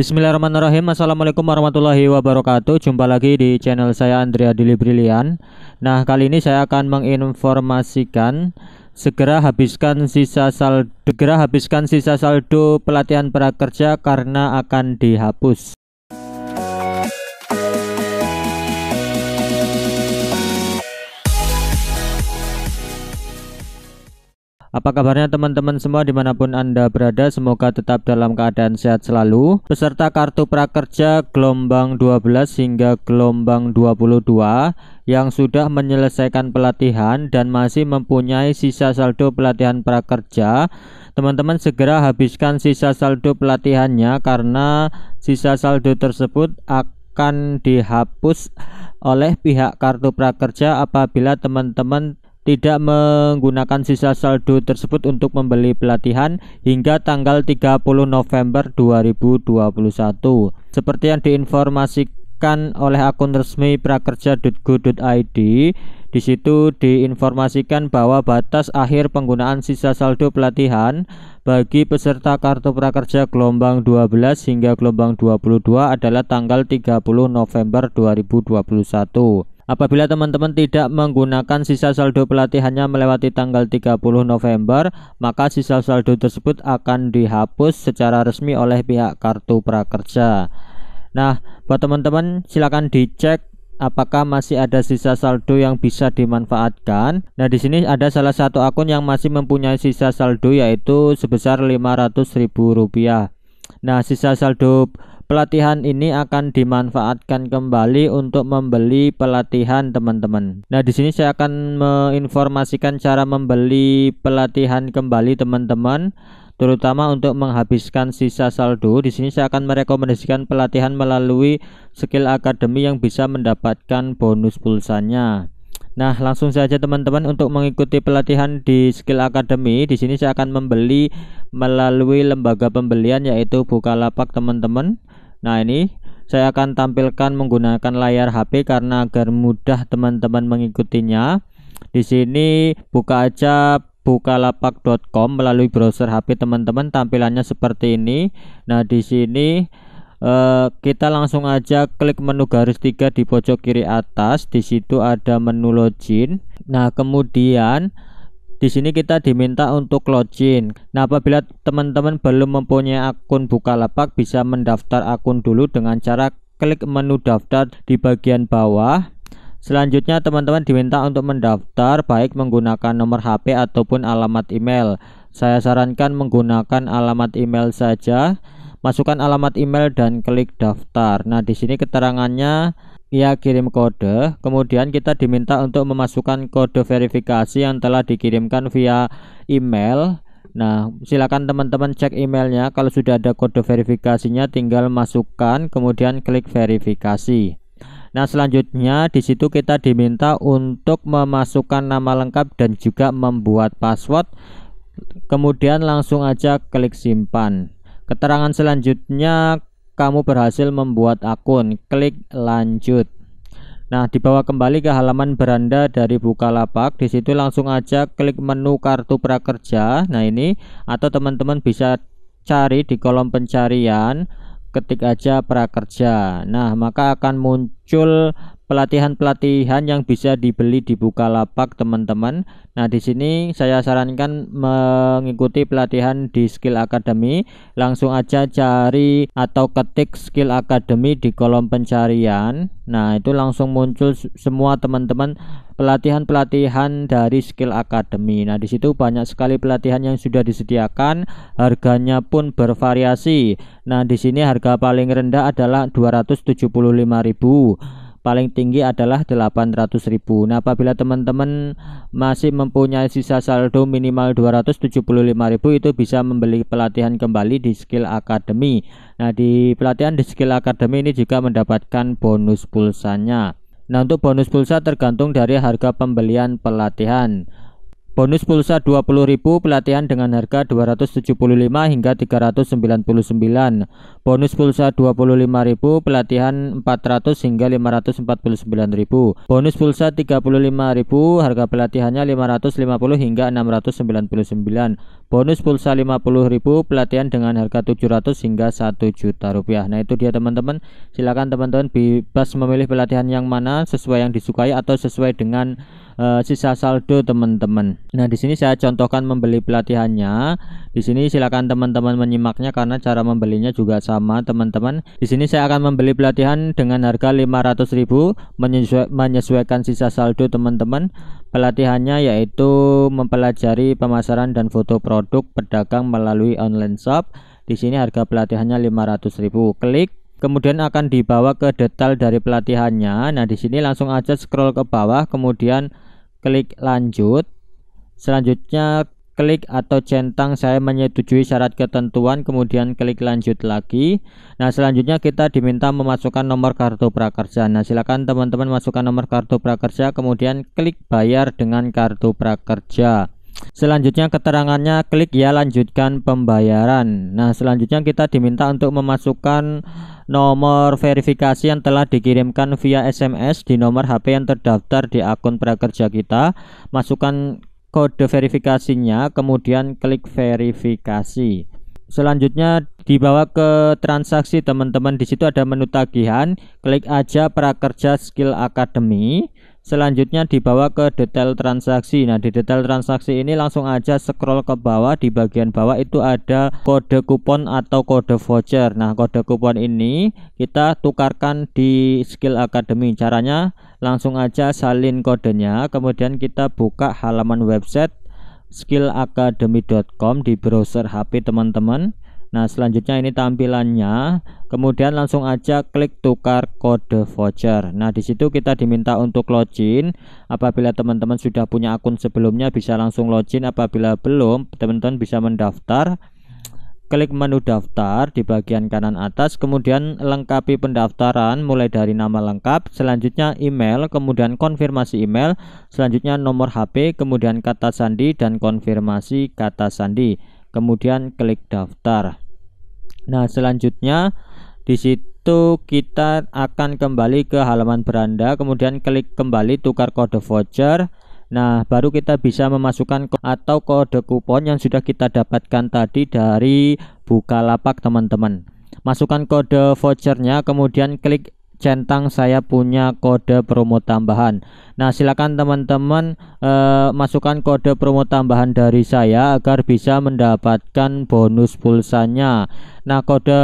Bismillahirrahmanirrahim Assalamualaikum warahmatullahi wabarakatuh Jumpa lagi di channel saya Andrea Dili Brilian Nah kali ini saya akan menginformasikan Segera habiskan sisa saldo Segera habiskan sisa saldo pelatihan prakerja karena akan dihapus Apa kabarnya teman-teman semua dimanapun Anda berada Semoga tetap dalam keadaan sehat selalu Peserta kartu prakerja gelombang 12 hingga gelombang 22 Yang sudah menyelesaikan pelatihan dan masih mempunyai sisa saldo pelatihan prakerja Teman-teman segera habiskan sisa saldo pelatihannya Karena sisa saldo tersebut akan akan dihapus oleh pihak kartu prakerja apabila teman-teman tidak menggunakan sisa saldo tersebut untuk membeli pelatihan hingga tanggal 30 November 2021. Seperti yang diinformasikan oleh akun resmi prakerja.go.id, di situ diinformasikan bahwa batas akhir penggunaan sisa saldo pelatihan bagi peserta kartu prakerja gelombang 12 hingga gelombang 22 adalah tanggal 30 November 2021. Apabila teman-teman tidak menggunakan sisa saldo pelatihannya melewati tanggal 30 November, maka sisa saldo tersebut akan dihapus secara resmi oleh pihak Kartu Prakerja. Nah, buat teman-teman silakan dicek apakah masih ada sisa saldo yang bisa dimanfaatkan. Nah, di sini ada salah satu akun yang masih mempunyai sisa saldo yaitu sebesar Rp500.000. Nah, sisa saldo Pelatihan ini akan dimanfaatkan kembali untuk membeli pelatihan teman-teman. Nah, di sini saya akan menginformasikan cara membeli pelatihan kembali teman-teman terutama untuk menghabiskan sisa saldo. Di sini saya akan merekomendasikan pelatihan melalui skill Academy yang bisa mendapatkan bonus pulsanya. Nah, langsung saja teman-teman untuk mengikuti pelatihan di Skill Academy. Di sini saya akan membeli melalui lembaga pembelian yaitu Bukalapak teman-teman. Nah ini saya akan tampilkan menggunakan layar HP karena agar mudah teman-teman mengikutinya. Di sini buka aja bukalapak.com melalui browser HP teman-teman tampilannya seperti ini. Nah di sini eh, kita langsung aja klik menu garis tiga di pojok kiri atas. Di situ ada menu login. Nah kemudian di sini kita diminta untuk login. Nah, apabila teman-teman belum mempunyai akun Bukalapak, bisa mendaftar akun dulu dengan cara klik menu daftar di bagian bawah. Selanjutnya, teman-teman diminta untuk mendaftar baik menggunakan nomor HP ataupun alamat email. Saya sarankan menggunakan alamat email saja. Masukkan alamat email dan klik daftar. Nah, di sini keterangannya ia kirim kode, kemudian kita diminta untuk memasukkan kode verifikasi yang telah dikirimkan via email. Nah, silakan teman-teman cek emailnya. Kalau sudah ada kode verifikasinya, tinggal masukkan, kemudian klik verifikasi. Nah, selanjutnya di situ kita diminta untuk memasukkan nama lengkap dan juga membuat password. Kemudian langsung aja klik simpan. Keterangan selanjutnya kamu berhasil membuat akun. Klik lanjut. Nah, dibawa kembali ke halaman beranda dari Bukalapak. Di situ langsung aja klik menu kartu prakerja. Nah, ini atau teman-teman bisa cari di kolom pencarian ketik aja prakerja. Nah, maka akan muncul pelatihan-pelatihan yang bisa dibeli di Bukalapak teman-teman. Nah, di sini saya sarankan mengikuti pelatihan di Skill Academy. Langsung aja cari atau ketik Skill Academy di kolom pencarian. Nah, itu langsung muncul semua teman-teman pelatihan-pelatihan dari Skill Academy. Nah, di situ banyak sekali pelatihan yang sudah disediakan, harganya pun bervariasi. Nah, di sini harga paling rendah adalah 275.000 paling tinggi adalah 800.000. Nah, apabila teman-teman masih mempunyai sisa saldo minimal 275.000 itu bisa membeli pelatihan kembali di Skill Academy. Nah, di pelatihan di Skill Academy ini juga mendapatkan bonus pulsanya. Nah, untuk bonus pulsa tergantung dari harga pembelian pelatihan. Bonus pulsa 20.000 pelatihan dengan harga 275 hingga 399. Bonus pulsa 25.000 pelatihan 400 hingga 549.000. Bonus pulsa 35.000 harga pelatihannya 550 hingga 699. Bonus pulsa 50.000 pelatihan dengan harga 700 hingga 1 juta rupiah. Nah, itu dia teman-teman. Silakan teman-teman bebas memilih pelatihan yang mana sesuai yang disukai atau sesuai dengan Eh, sisa saldo teman-teman. Nah, di sini saya contohkan membeli pelatihannya. Di sini silakan teman-teman menyimaknya karena cara membelinya juga sama, teman-teman. Di sini saya akan membeli pelatihan dengan harga 500.000 menyesua menyesuaikan sisa saldo teman-teman. Pelatihannya yaitu mempelajari pemasaran dan foto produk pedagang melalui online shop. Di sini harga pelatihannya ribu. Klik kemudian akan dibawa ke detail dari pelatihannya. Nah, di sini langsung aja scroll ke bawah, kemudian klik lanjut. Selanjutnya klik atau centang saya menyetujui syarat ketentuan kemudian klik lanjut lagi nah selanjutnya kita diminta memasukkan nomor kartu prakerja nah silakan teman-teman masukkan nomor kartu prakerja kemudian klik bayar dengan kartu prakerja Selanjutnya keterangannya klik ya lanjutkan pembayaran. Nah, selanjutnya kita diminta untuk memasukkan nomor verifikasi yang telah dikirimkan via SMS di nomor HP yang terdaftar di akun prakerja kita. Masukkan kode verifikasinya, kemudian klik verifikasi. Selanjutnya dibawa ke transaksi teman-teman di situ ada menu tagihan, klik aja prakerja skill academy. Selanjutnya dibawa ke detail transaksi. Nah, di detail transaksi ini langsung aja scroll ke bawah. Di bagian bawah itu ada kode kupon atau kode voucher. Nah, kode kupon ini kita tukarkan di Skill Academy. Caranya langsung aja salin kodenya, kemudian kita buka halaman website skillacademy.com di browser HP teman-teman. Nah, selanjutnya ini tampilannya. Kemudian langsung aja klik tukar kode voucher. Nah, di situ kita diminta untuk login. Apabila teman-teman sudah punya akun sebelumnya bisa langsung login, apabila belum, teman-teman bisa mendaftar. Klik menu daftar di bagian kanan atas, kemudian lengkapi pendaftaran mulai dari nama lengkap, selanjutnya email, kemudian konfirmasi email, selanjutnya nomor HP, kemudian kata sandi dan konfirmasi kata sandi kemudian klik daftar nah selanjutnya di situ kita akan kembali ke halaman beranda kemudian klik kembali tukar kode voucher Nah, baru kita bisa memasukkan atau kode kupon yang sudah kita dapatkan tadi dari Bukalapak, teman-teman. Masukkan kode vouchernya, kemudian klik centang saya punya kode promo tambahan. Nah, silakan teman-teman eh, masukkan kode promo tambahan dari saya agar bisa mendapatkan bonus pulsanya. Nah, kode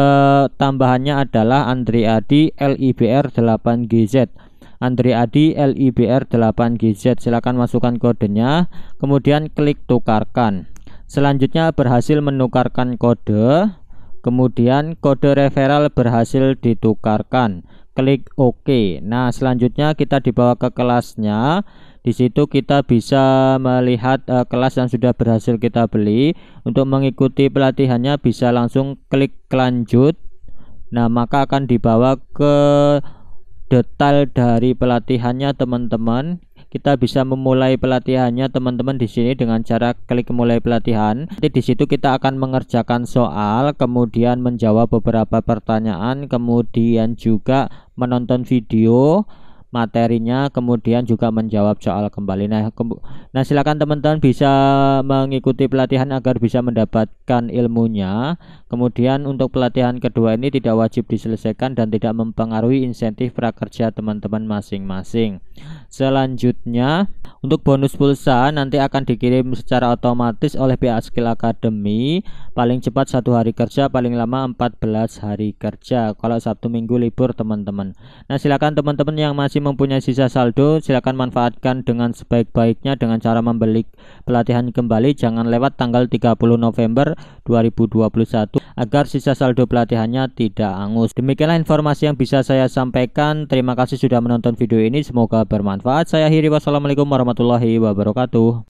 tambahannya adalah Andri Adi LIBR 8GZ. Andri Adi LIBR 8GZ. Silakan masukkan kodenya, kemudian klik tukarkan. Selanjutnya berhasil menukarkan kode, kemudian kode referral berhasil ditukarkan klik OK. Nah, selanjutnya kita dibawa ke kelasnya. Di situ kita bisa melihat uh, kelas yang sudah berhasil kita beli. Untuk mengikuti pelatihannya bisa langsung klik lanjut. Nah, maka akan dibawa ke detail dari pelatihannya teman-teman. Kita bisa memulai pelatihannya teman-teman di sini dengan cara klik mulai pelatihan. Nanti di situ kita akan mengerjakan soal, kemudian menjawab beberapa pertanyaan, kemudian juga menonton video materinya kemudian juga menjawab soal kembali nah ke nah silakan teman-teman bisa mengikuti pelatihan agar bisa mendapatkan ilmunya kemudian untuk pelatihan kedua ini tidak wajib diselesaikan dan tidak mempengaruhi insentif prakerja teman-teman masing-masing selanjutnya untuk bonus pulsa nanti akan dikirim secara otomatis oleh pihak skill academy paling cepat satu hari kerja paling lama 14 hari kerja kalau Sabtu Minggu libur teman-teman nah silakan teman-teman yang masih masih mempunyai sisa saldo, silakan manfaatkan dengan sebaik-baiknya dengan cara membeli pelatihan kembali jangan lewat tanggal 30 November 2021 agar sisa saldo pelatihannya tidak angus. Demikianlah informasi yang bisa saya sampaikan. Terima kasih sudah menonton video ini, semoga bermanfaat. Saya akhiri wassalamualaikum warahmatullahi wabarakatuh.